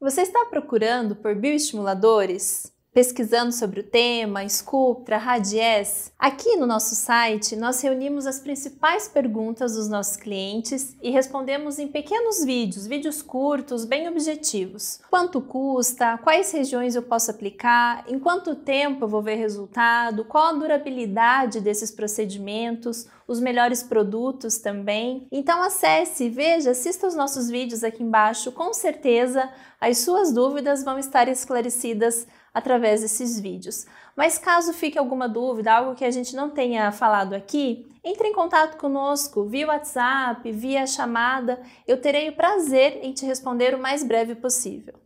Você está procurando por bioestimuladores? pesquisando sobre o tema, Sculptra, Radies. Aqui no nosso site, nós reunimos as principais perguntas dos nossos clientes e respondemos em pequenos vídeos, vídeos curtos, bem objetivos. Quanto custa? Quais regiões eu posso aplicar? Em quanto tempo eu vou ver resultado? Qual a durabilidade desses procedimentos? Os melhores produtos também? Então acesse, veja, assista os nossos vídeos aqui embaixo. Com certeza, as suas dúvidas vão estar esclarecidas através desses vídeos. Mas caso fique alguma dúvida, algo que a gente não tenha falado aqui, entre em contato conosco via WhatsApp, via chamada. Eu terei o prazer em te responder o mais breve possível.